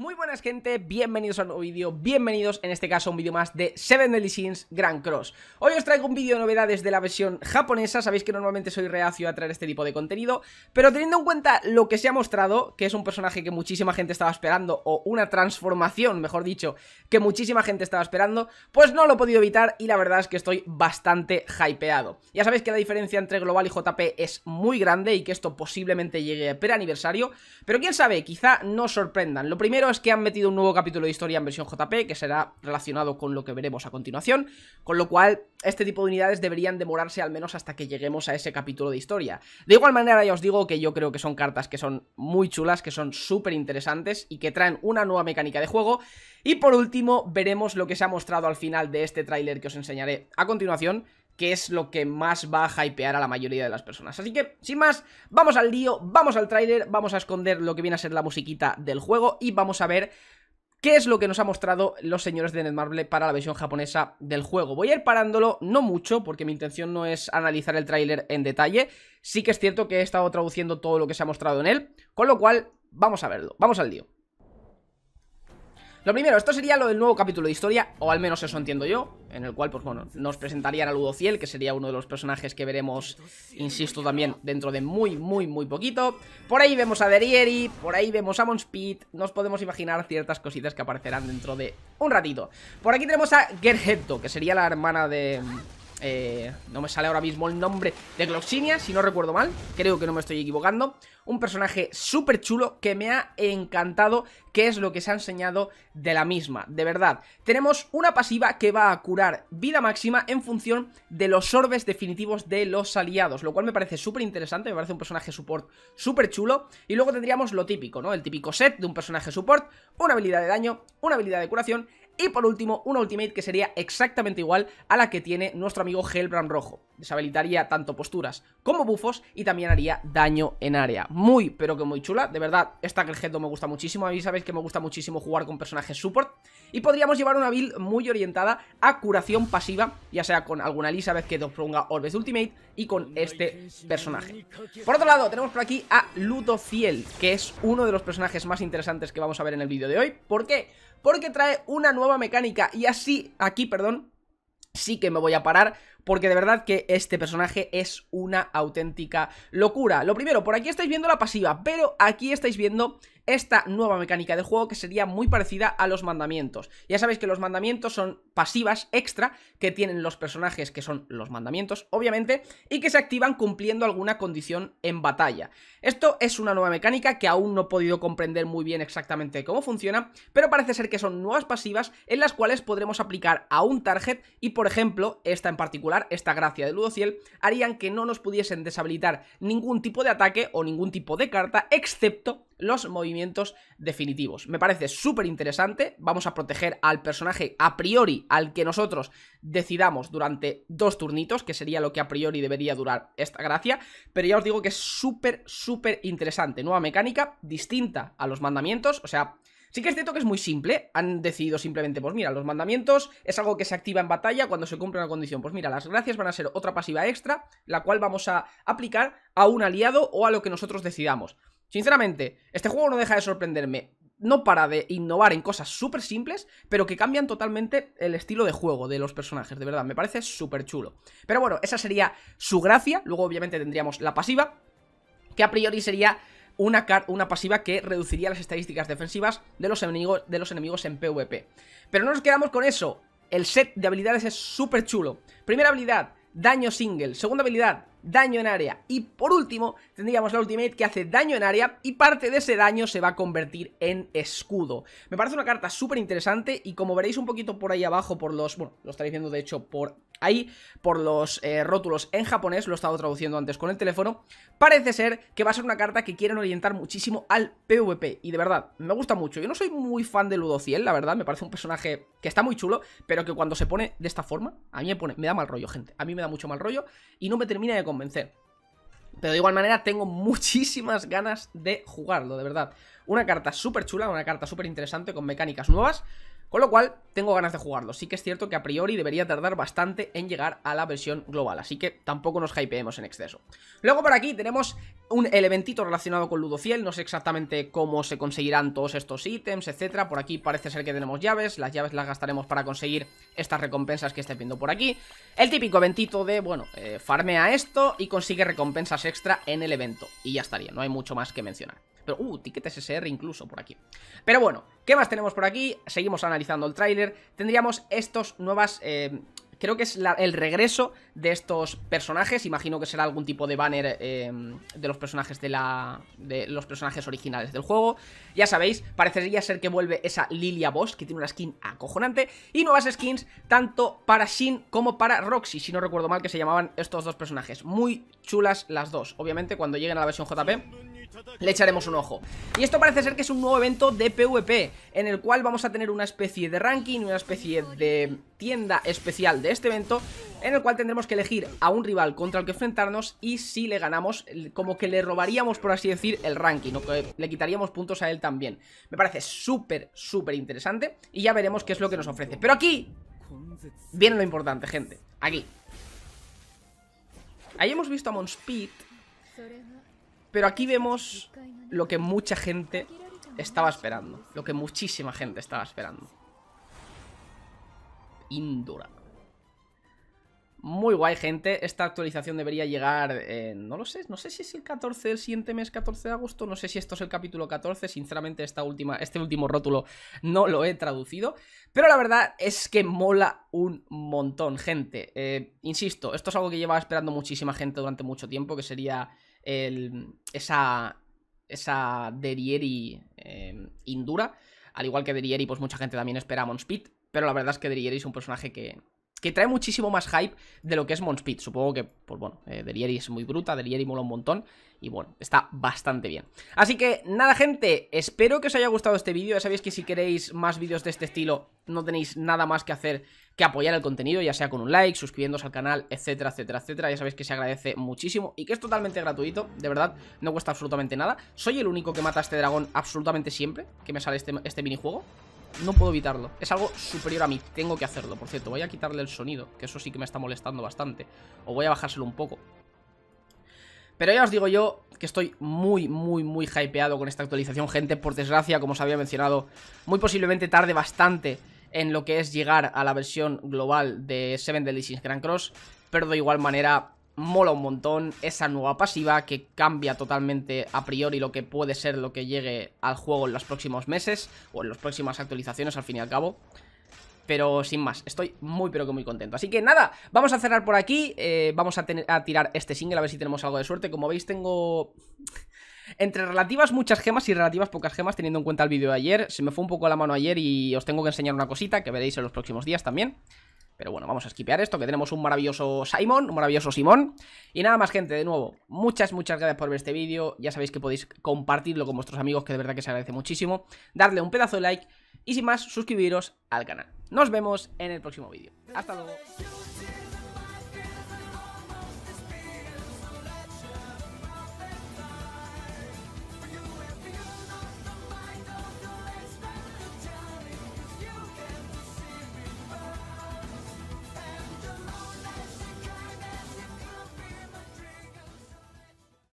Muy buenas gente, bienvenidos a un nuevo vídeo, bienvenidos en este caso a un vídeo más de Seven Deadly Grand Cross Hoy os traigo un vídeo de novedades de la versión japonesa, sabéis que normalmente soy reacio a traer este tipo de contenido Pero teniendo en cuenta lo que se ha mostrado, que es un personaje que muchísima gente estaba esperando O una transformación, mejor dicho, que muchísima gente estaba esperando Pues no lo he podido evitar y la verdad es que estoy bastante hypeado Ya sabéis que la diferencia entre Global y JP es muy grande y que esto posiblemente llegue a aniversario Pero quién sabe, quizá no sorprendan Lo primero es que han metido un nuevo capítulo de historia en versión JP, que será relacionado con lo que veremos a continuación, con lo cual este tipo de unidades deberían demorarse al menos hasta que lleguemos a ese capítulo de historia. De igual manera ya os digo que yo creo que son cartas que son muy chulas, que son súper interesantes y que traen una nueva mecánica de juego. Y por último veremos lo que se ha mostrado al final de este tráiler que os enseñaré a continuación, que es lo que más va a hypear a la mayoría de las personas. Así que, sin más, vamos al lío, vamos al tráiler, vamos a esconder lo que viene a ser la musiquita del juego y vamos a ver qué es lo que nos ha mostrado los señores de Netmarble para la versión japonesa del juego. Voy a ir parándolo, no mucho, porque mi intención no es analizar el tráiler en detalle. Sí que es cierto que he estado traduciendo todo lo que se ha mostrado en él, con lo cual, vamos a verlo, vamos al lío. Lo primero, esto sería lo del nuevo capítulo de historia, o al menos eso entiendo yo, en el cual, pues bueno, nos presentarían a Ludociel, que sería uno de los personajes que veremos, insisto, también dentro de muy, muy, muy poquito. Por ahí vemos a Derieri, por ahí vemos a Monspeed, nos podemos imaginar ciertas cositas que aparecerán dentro de un ratito. Por aquí tenemos a Gerhepto, que sería la hermana de... Eh, no me sale ahora mismo el nombre de Gloxinia, si no recuerdo mal, creo que no me estoy equivocando, un personaje súper chulo que me ha encantado, que es lo que se ha enseñado de la misma, de verdad. Tenemos una pasiva que va a curar vida máxima en función de los orbes definitivos de los aliados, lo cual me parece súper interesante, me parece un personaje support súper chulo, y luego tendríamos lo típico, ¿no? El típico set de un personaje support, una habilidad de daño, una habilidad de curación y por último, una ultimate que sería exactamente igual a la que tiene nuestro amigo Hellbrand Rojo. Deshabilitaría tanto posturas como bufos y también haría daño en área. Muy, pero que muy chula. De verdad, esta Gergedo me gusta muchísimo. A mí sabéis que me gusta muchísimo jugar con personajes support. Y podríamos llevar una build muy orientada a curación pasiva, ya sea con alguna Elizabeth que nos ponga Orbes Ultimate y con este personaje. Por otro lado, tenemos por aquí a Fiel. que es uno de los personajes más interesantes que vamos a ver en el vídeo de hoy. ¿Por qué? Porque trae una nueva mecánica y así, aquí, perdón, sí que me voy a parar porque de verdad que este personaje es una auténtica locura. Lo primero, por aquí estáis viendo la pasiva, pero aquí estáis viendo esta nueva mecánica de juego que sería muy parecida a los mandamientos. Ya sabéis que los mandamientos son pasivas extra que tienen los personajes que son los mandamientos, obviamente, y que se activan cumpliendo alguna condición en batalla. Esto es una nueva mecánica que aún no he podido comprender muy bien exactamente cómo funciona, pero parece ser que son nuevas pasivas en las cuales podremos aplicar a un target y, por ejemplo, esta en particular esta gracia de Ludociel, harían que no nos pudiesen deshabilitar ningún tipo de ataque o ningún tipo de carta, excepto los movimientos definitivos. Me parece súper interesante, vamos a proteger al personaje a priori al que nosotros decidamos durante dos turnitos, que sería lo que a priori debería durar esta gracia, pero ya os digo que es súper, súper interesante. Nueva mecánica, distinta a los mandamientos, o sea, Sí que este toque es muy simple, han decidido simplemente, pues mira, los mandamientos es algo que se activa en batalla cuando se cumple una condición. Pues mira, las gracias van a ser otra pasiva extra, la cual vamos a aplicar a un aliado o a lo que nosotros decidamos. Sinceramente, este juego no deja de sorprenderme no para de innovar en cosas súper simples, pero que cambian totalmente el estilo de juego de los personajes, de verdad, me parece súper chulo. Pero bueno, esa sería su gracia, luego obviamente tendríamos la pasiva, que a priori sería una, una pasiva que reduciría las estadísticas defensivas de los, enemigos, de los enemigos en PvP. Pero no nos quedamos con eso. El set de habilidades es súper chulo. Primera habilidad, daño single. Segunda habilidad, daño en área. Y por último, tendríamos la ultimate que hace daño en área y parte de ese daño se va a convertir en escudo. Me parece una carta súper interesante y como veréis un poquito por ahí abajo, por los... Bueno, lo estaréis viendo de hecho por ahí por los eh, rótulos en japonés, lo he estado traduciendo antes con el teléfono, parece ser que va a ser una carta que quieren orientar muchísimo al PvP, y de verdad, me gusta mucho, yo no soy muy fan de Ludociel, la verdad, me parece un personaje que está muy chulo, pero que cuando se pone de esta forma, a mí me, pone, me da mal rollo, gente, a mí me da mucho mal rollo, y no me termina de convencer. Pero de igual manera tengo muchísimas ganas de jugarlo, de verdad. Una carta súper chula, una carta súper interesante con mecánicas nuevas con lo cual, tengo ganas de jugarlo. Sí que es cierto que a priori debería tardar bastante en llegar a la versión global, así que tampoco nos hypeemos en exceso. Luego por aquí tenemos un elementito relacionado con Ludociel. no sé exactamente cómo se conseguirán todos estos ítems, etcétera. Por aquí parece ser que tenemos llaves, las llaves las gastaremos para conseguir estas recompensas que esté viendo por aquí. El típico eventito de, bueno, farme eh, farmea esto y consigue recompensas extra en el evento. Y ya estaría, no hay mucho más que mencionar. Pero, uh, tiquetes SR incluso por aquí. Pero bueno, ¿qué más tenemos por aquí? Seguimos analizando el tráiler. Tendríamos estos nuevas... Eh, creo que es el regreso de estos personajes. Imagino que será algún tipo de banner eh, de los personajes de la. de los personajes originales del juego. Ya sabéis, parecería ser que vuelve esa Lilia Boss, que tiene una skin acojonante. Y nuevas skins, tanto para Shin como para Roxy, si no recuerdo mal, que se llamaban estos dos personajes. Muy chulas las dos. Obviamente, cuando lleguen a la versión JP le echaremos un ojo. Y esto parece ser que es un nuevo evento de PvP, en el cual vamos a tener una especie de ranking, una especie de tienda especial de este evento, en el cual tendremos que elegir a un rival contra el que enfrentarnos y si le ganamos, como que le robaríamos, por así decir, el ranking, o que le quitaríamos puntos a él también. Me parece súper, súper interesante y ya veremos qué es lo que nos ofrece. Pero aquí viene lo importante, gente. Aquí. Ahí hemos visto a Monspeed pero aquí vemos lo que mucha gente estaba esperando. Lo que muchísima gente estaba esperando. Indura. Muy guay, gente. Esta actualización debería llegar, no lo sé, no sé si es el 14, del siguiente mes, 14 de agosto, no sé si esto es el capítulo 14, sinceramente esta última, este último rótulo no lo he traducido, pero la verdad es que mola un montón, gente. Eh, insisto, esto es algo que lleva esperando muchísima gente durante mucho tiempo, que sería el, esa, esa Derieri eh, em, Indura. Al igual que Derieri, pues mucha gente también espera a Monspeed pero la verdad es que Derieri es un personaje que, que trae muchísimo más hype de lo que es Monspeed. Supongo que, pues bueno, eh, es muy bruta, Delieri mola un montón y bueno, está bastante bien. Así que nada, gente, espero que os haya gustado este vídeo. Ya sabéis que si queréis más vídeos de este estilo, no tenéis nada más que hacer que apoyar el contenido, ya sea con un like, suscribiéndose al canal, etcétera, etcétera, etcétera. Ya sabéis que se agradece muchísimo y que es totalmente gratuito, de verdad, no cuesta absolutamente nada. Soy el único que mata a este dragón absolutamente siempre que me sale este, este minijuego. No puedo evitarlo. Es algo superior a mí. Tengo que hacerlo. Por cierto, voy a quitarle el sonido, que eso sí que me está molestando bastante. O voy a bajárselo un poco. Pero ya os digo yo que estoy muy, muy, muy hypeado con esta actualización, gente. Por desgracia, como os había mencionado, muy posiblemente tarde bastante en lo que es llegar a la versión global de Seven Deadly Sins Grand Cross. Pero de igual manera, mola un montón esa nueva pasiva que cambia totalmente a priori lo que puede ser lo que llegue al juego en los próximos meses o en las próximas actualizaciones al fin y al cabo. Pero sin más, estoy muy pero que muy contento Así que nada, vamos a cerrar por aquí eh, Vamos a, a tirar este single a ver si tenemos algo de suerte Como veis tengo... Entre relativas muchas gemas y relativas pocas gemas Teniendo en cuenta el vídeo de ayer Se me fue un poco la mano ayer y os tengo que enseñar una cosita Que veréis en los próximos días también pero bueno, vamos a esquipear esto, que tenemos un maravilloso Simon, un maravilloso Simón. Y nada más, gente, de nuevo, muchas, muchas gracias por ver este vídeo. Ya sabéis que podéis compartirlo con vuestros amigos, que de verdad que se agradece muchísimo. Darle un pedazo de like y sin más, suscribiros al canal. Nos vemos en el próximo vídeo. Hasta luego.